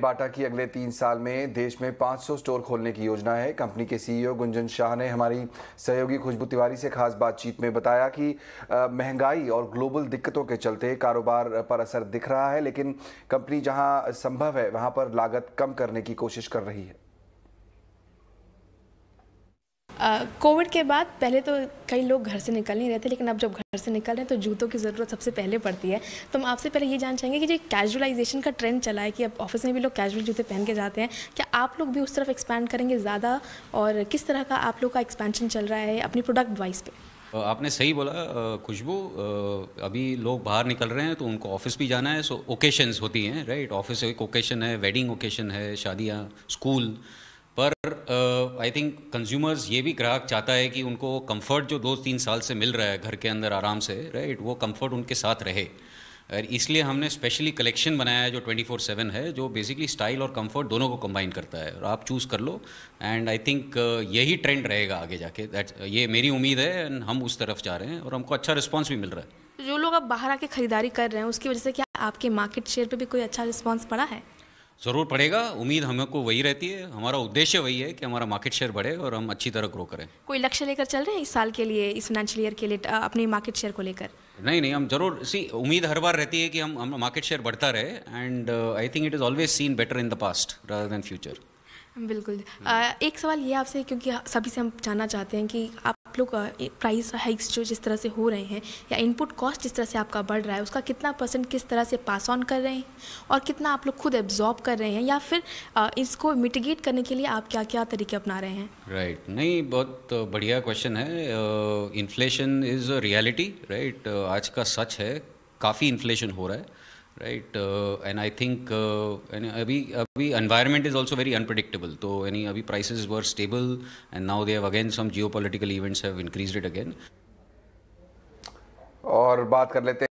बाटा की अगले तीन साल में देश में 500 स्टोर खोलने की योजना है कंपनी के सीईओ e गुंजन शाह ने हमारी सहयोगी खुशबू तिवारी से खास बातचीत में बताया कि महंगाई और ग्लोबल दिक्कतों के चलते कारोबार पर असर दिख रहा है लेकिन कंपनी जहां संभव है वहां पर लागत कम करने की कोशिश कर रही है कोविड के बाद पहले तो कई लोग घर से निकल नहीं रहे थे लेकिन अब जब घर से निकल रहे हैं तो जूतों की ज़रूरत सबसे पहले पड़ती है तो हम आपसे पहले ये जान चाहेंगे कि जो कैजुअलाइजेशन का ट्रेंड चला है कि अब ऑफिस में भी लोग कैजुअल जूते पहन के जाते हैं क्या आप लोग भी उस तरफ एक्सपैंड करेंगे ज़्यादा और किस तरह का आप लोग का एक्सपेंशन चल रहा है अपनी प्रोडक्ट वाइज पर आपने सही बोला खुशबू अभी लोग बाहर निकल रहे हैं तो उनको ऑफिस भी जाना है सो ओकेशंस होती हैं राइट ऑफिस एक ओकेशन है वेडिंग ओकेशन है शादियाँ स्कूल आई थिंक कंज्यूमर्स ये भी ग्राहक चाहता है कि उनको कंफर्ट जो दो तीन साल से मिल रहा है घर के अंदर आराम से राइट वो कंफर्ट उनके साथ रहे और इसलिए हमने स्पेशली कलेक्शन बनाया है जो 24/7 है जो बेसिकली स्टाइल और कंफर्ट दोनों को कंबाइन करता है और आप चूज़ कर लो एंड आई थिंक यही ट्रेंड रहेगा आगे जाके दैट uh, ये मेरी उम्मीद है एंड हम उस तरफ जा रहे हैं और हमको अच्छा रिस्पॉन्स भी मिल रहा है जो लोग अब बाहर आके खरीदारी कर रहे हैं उसकी वजह से क्या आपके मार्केट शेयर पर भी कोई अच्छा रिस्पॉन्स पड़ा है ज़रूर पड़ेगा उम्मीद को वही रहती है हमारा उद्देश्य वही है कि हमारा मार्केट शेयर बढ़े और हम अच्छी तरह ग्रो करें कोई लक्ष्य लेकर चल रहे हैं इस साल के लिए इस फाइनेंशियल ईयर के लिए अपने मार्केट शेयर को लेकर नहीं नहीं हम जरूर सी उम्मीद हर बार रहती है कि हम हम मार्केट शेयर बढ़ता रहे and I think it is always seen better in the past rather than future बिल्कुल एक सवाल ये आपसे क्योंकि सभी से हम जानना चाहते हैं कि आप लोग प्राइस हाइक्स जो जिस तरह से हो रहे हैं या इनपुट कॉस्ट जिस तरह से आपका बढ़ रहा है उसका कितना परसेंट किस तरह से पास ऑन कर रहे हैं और कितना आप लोग खुद एब्जॉर्ब कर रहे हैं या फिर इसको मिटिगेट करने के लिए आप क्या क्या तरीके अपना रहे हैं राइट right. नहीं बहुत बढ़िया क्वेश्चन है इन्फ्लेशन इज़ रियलिटी राइट आज का सच है काफ़ी इन्फ्लेशन हो रहा है राइट एंड आई थिंक अभी अभी environment is also very unpredictable तो यानी अभी prices were stable and now they again some geopolitical events have increase it again और बात कर लेते हैं